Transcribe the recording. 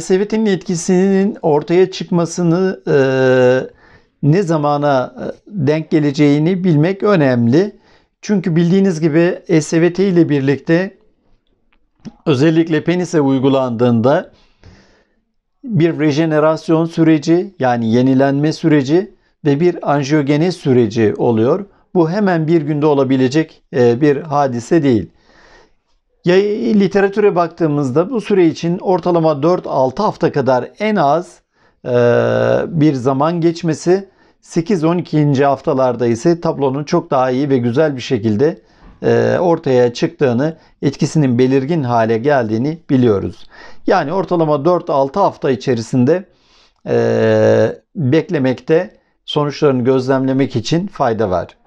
SVT'nin etkisinin ortaya çıkmasını e, ne zamana e, denk geleceğini bilmek önemli. Çünkü bildiğiniz gibi SVT ile birlikte özellikle penise uygulandığında bir rejenerasyon süreci yani yenilenme süreci ve bir anjiyogeniz süreci oluyor. Bu hemen bir günde olabilecek e, bir hadise değil. Ya literatüre baktığımızda bu süre için ortalama 4-6 hafta kadar en az e, bir zaman geçmesi 8-12. haftalarda ise tablonun çok daha iyi ve güzel bir şekilde e, ortaya çıktığını, etkisinin belirgin hale geldiğini biliyoruz. Yani ortalama 4-6 hafta içerisinde e, beklemekte sonuçlarını gözlemlemek için fayda var.